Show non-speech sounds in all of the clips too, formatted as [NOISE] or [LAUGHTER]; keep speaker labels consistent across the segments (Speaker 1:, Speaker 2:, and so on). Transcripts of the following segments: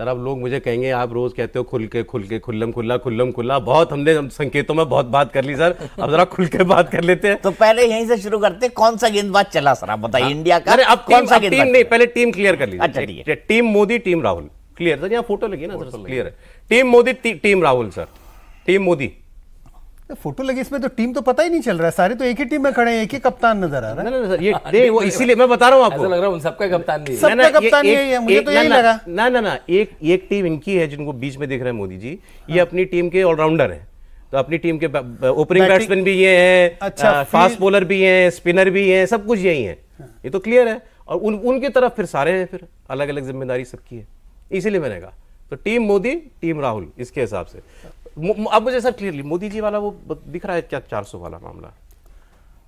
Speaker 1: Sir अब लोग मुझे कहेंगे आप रोज कहते हो खुल के खुल के खुल्लम खुल्ला खुल्लम खुल्ला बहुत हमने संकेतों में बहुत बात कर ली सर अब जरा खुल के बात कर लेते हैं तो पहले यहीं से शुरू करते कौन सा गेंदबाज चला सर आप बताइए हाँ। इंडिया का अरे अब कौन सा टीम नहीं पहले टीम क्लियर कर लीजिए अच्छा team Modi team Rahul clear sir यहाँ फोटो लगी ना सर क्लियर है team Modi team Rahul sir team Modi
Speaker 2: तो फोटो लगी इसमें तो टीम तो पता ही नहीं चल रहा है सारे तो एक ही टीम में खड़े हैं एक ही कप्तान नजर आ रहा है ना ना ये नहीं [LAUGHS] वो तो इसीलिए मैं बता रहा हूँ आपको लग
Speaker 1: रहा है उन सबका कप्तान नहीं सबका कप्तान यही है मुझे तो यही लगा ना ना ना एक एक टीम इनकी है जिनको बीच में देख रहे हैं मोदी जी ये हाँ। अपनी टीम के ऑलराउंडर है तो अपनी टीम के ओपनिंग बैट्समैन भी ये हैं अच्छा फास्ट बॉलर भी हैं स्पिनर भी हैं सब कुछ यही है हाँ। ये तो क्लियर है और उन उनके तरफ फिर सारे हैं फिर अलग अलग जिम्मेदारी सबकी है इसीलिए मैंने कहा तो टीम मोदी टीम राहुल इसके हिसाब से अब मुझे सर क्लियरली मोदी जी वाला वो दिख रहा है क्या चार वाला मामला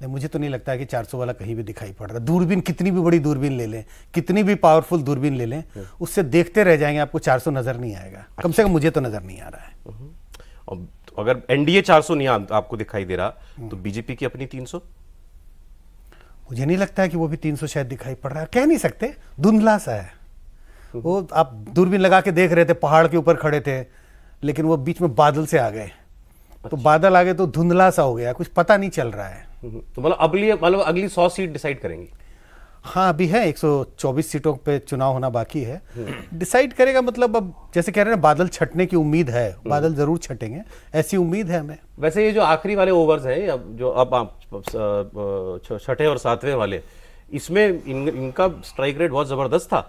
Speaker 2: नहीं मुझे तो नहीं लगता है कि 400 वाला कहीं भी दिखाई पड़ रहा है दूरबीन कितनी भी बड़ी दूरबीन ले लें कितनी भी पावरफुल दूरबीन ले लें हम्म। उससे देखते रह जाएंगे आपको 400 नजर नहीं आएगा कम से कम मुझे तो नजर नहीं आ रहा है हम्म।
Speaker 1: और तो अगर एनडीए 400 नहीं आपको दिखाई दे रहा हम्म। तो बीजेपी की अपनी 300
Speaker 2: मुझे नहीं लगता है कि वो भी 300 शायद दिखाई पड़ रहा है कह नहीं सकते धुंधला सा है वो आप दूरबीन लगा के देख रहे थे पहाड़ के ऊपर खड़े थे लेकिन वो बीच में बादल से आ गए तो अच्छा। तो बादल आ गए तो धुंधला सा हो गया कुछ पता नहीं चल रहा है
Speaker 1: हम्म, तो मतलब अगली मतलब अगली सौ सीट डिसाइड करेंगे
Speaker 2: हाँ अभी है 124 सीटों पे चुनाव होना बाकी है हम्म। डिसाइड करेगा मतलब अब जैसे कह रहे हैं बादल छटने की उम्मीद है हम्म। बादल जरूर छटेंगे ऐसी उम्मीद है हमें वैसे
Speaker 1: ये जो आखिरी वाले ओवर्स हैं अब जो अब आप छठे और सातवें वाले इसमें इन, इनका स्ट्राइक रेट बहुत जबरदस्त था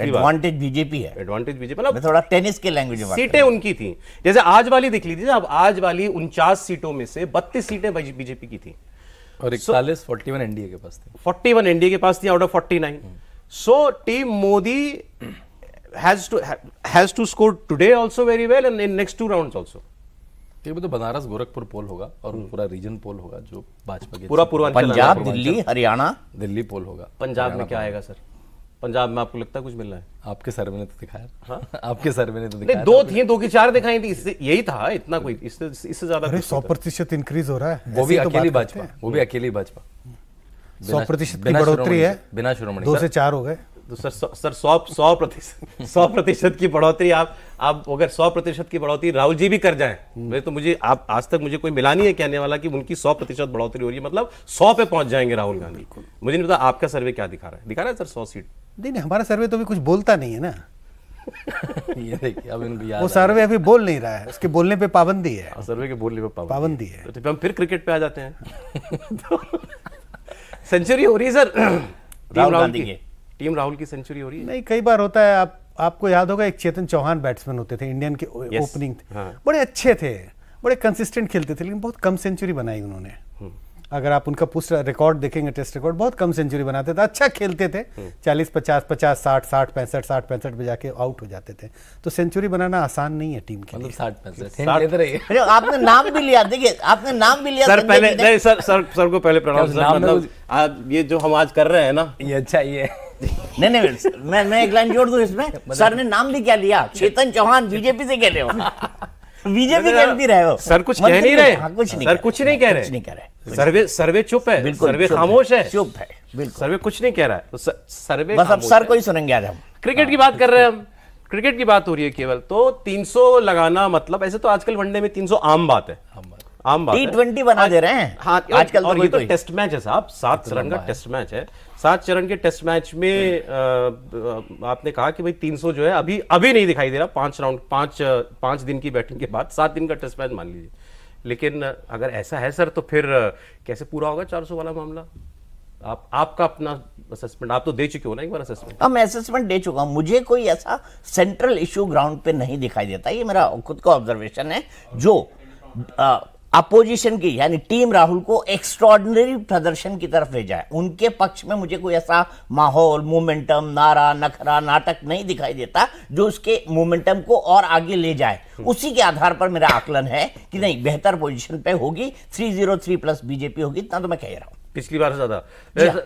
Speaker 1: एडवांटेज बीजेपी है एडवांटेज बीजेपी मतलब थोड़ा टेनिस के लैंग्वेज में सीटें उनकी थी जैसे आज वाली देख लीजिए अब आज वाली उनचास सीटों में से बत्तीस सीटें बीजेपी की थी और इकतालीस फोर्टी वन एनडीए के पास थी फोर्टी वन एनडीए के पास थी out of forty nine so team Modi has to has to score today also very well and in next two rounds also ये तो बनारस गोरखपुर पोल होगा और हम्म। पूरा रीजन पोल होगा जो भाजपा के पूरा पूर्वांचल पंजाब दिल्ली हरियाणा दिल्ली पोल होगा पंजाब में क्या आएगा सर पंजाब में आपको लगता है कुछ मिलना है आपके सर्वे ने तो दिखाया हाँ? [LAUGHS] आपके सर्वे ने तो दिखाया दो थी दो की चार दिखाई थी इससे यही था इतना कोई इससे इससे ज्यादा
Speaker 2: सौ प्रतिशत इंक्रीज हो रहा है वो भी तो अकेली भाजपा वो भी
Speaker 1: अकेली भाजपा सौ प्रतिशत बढ़ोतरी है बिना श्रोमणी दो से चार हो गए तो सर सर सौ सौ प्रतिशत [LAUGHS] सौ प्रतिशत की बढ़ोतरी आप आप अगर सौ प्रतिशत की बढ़ोतरी राहुल जी भी कर जाए तो मुझे आप आज तक मुझे कोई मिला नहीं है कहने वाला कि उनकी सौ प्रतिशत बढ़ोतरी हो रही है मतलब सौ पे पहुंच जाएंगे राहुल गांधी मुझे नहीं पता आपका सर्वे क्या दिखा रहा है दिखा रहा है सर सौ सीट
Speaker 2: नहीं नहीं हमारा सर्वे तो अभी कुछ बोलता नहीं है ना
Speaker 1: [LAUGHS] ये देखिए अब इनको याद वो सर्वे
Speaker 2: अभी बोल नहीं रहा है उसके बोलने पे पाबंदी है हाँ, सर्वे
Speaker 1: के बोलने पे पाबंदी, है तो हम फिर क्रिकेट पे आ जाते हैं [LAUGHS] तो सेंचुरी हो रही है सर [CLEARS THROAT] टीम राहुल की टीम राहुल की सेंचुरी हो रही है
Speaker 2: नहीं कई बार होता है आप आपको याद होगा एक चेतन चौहान बैट्समैन होते थे इंडियन के ओपनिंग हाँ। बड़े अच्छे थे बड़े कंसिस्टेंट खेलते थे लेकिन बहुत कम सेंचुरी बनाई उन्होंने अगर आप उनका पुष्ट रिकॉर्ड देखेंगे टेस्ट रिकॉर्ड बहुत कम सेंचुरी बनाते थे अच्छा खेलते थे हम्म। चालीस पचास पचास साठ साठ पैंसठ साठ पैंसठ पे जाके आउट हो जाते थे तो सेंचुरी बनाना आसान नहीं है टीम के मतलब लिए साठ पैंसठ आपने नाम भी लिया देखिए
Speaker 1: आपने नाम भी लिया सर तो पहले नहीं सर सर सर को पहले प्रणाम मतलब आज ये जो हम आज कर रहे हैं ना ये अच्छा ये नहीं नहीं मैं मैं एक लाइन जोड़ दूं इसमें [LAUGHS] सर ने नाम भी क्या लिया अच्छा। चेतन चौहान बीजेपी से खेले हो [LAUGHS] बीजेपी कहती रहे हो सर कुछ कह नहीं रहे हाँ, कुछ नहीं सर कुछ नहीं कह रहे नहीं कह रहे सर्वे सर्वे चुप है सर्वे खामोश है चुप है बिल्कुल सर्वे कुछ नहीं कह रहा है तो सर्वे बस अब सर को ही सुनेंगे आज हम क्रिकेट की बात कर रहे हैं हम क्रिकेट की बात हो रही है केवल तो 300 लगाना मतलब ऐसे तो आजकल वनडे में 300 आम बात है आम बात ट्वेंटी बना दे रहे हैं हाँ आजकल तो और ये तो टेस्ट मैच है साहब सात चरण का टेस्ट मैच है सात चरण के टेस्ट मैच में हम्म। आपने कहा कि भाई सौ जो है अभी अभी नहीं दिखाई दे रहा पांच राउंड पांच पांच दिन की बैटिंग के बाद सात दिन का टेस्ट मैच मान लीजिए लेकिन अगर ऐसा है सर तो फिर कैसे पूरा होगा चार सौ वाला मामला आप आपका अपना असेसमेंट आप तो दे चुके हो ना एक बार असेसमेंट हम असेसमेंट दे चुका हूं मुझे कोई ऐसा सेंट्रल इशू ग्राउंड पे नहीं दिखाई देता ये मेरा खुद का ऑब्जर्वेशन है जो अपोजिशन की यानी टीम राहुल को एक्स्ट्रॉर्डनरी प्रदर्शन की तरफ ले जाए उनके पक्ष में मुझे कोई ऐसा माहौल मोमेंटम नारा नखरा नाटक नहीं दिखाई देता जो उसके मोमेंटम को और आगे ले जाए उसी के आधार पर मेरा आकलन है कि नहीं बेहतर पोजीशन पे होगी 303 प्लस बीजेपी होगी इतना तो मैं कह रहा हूँ पिछली बार से ज्यादा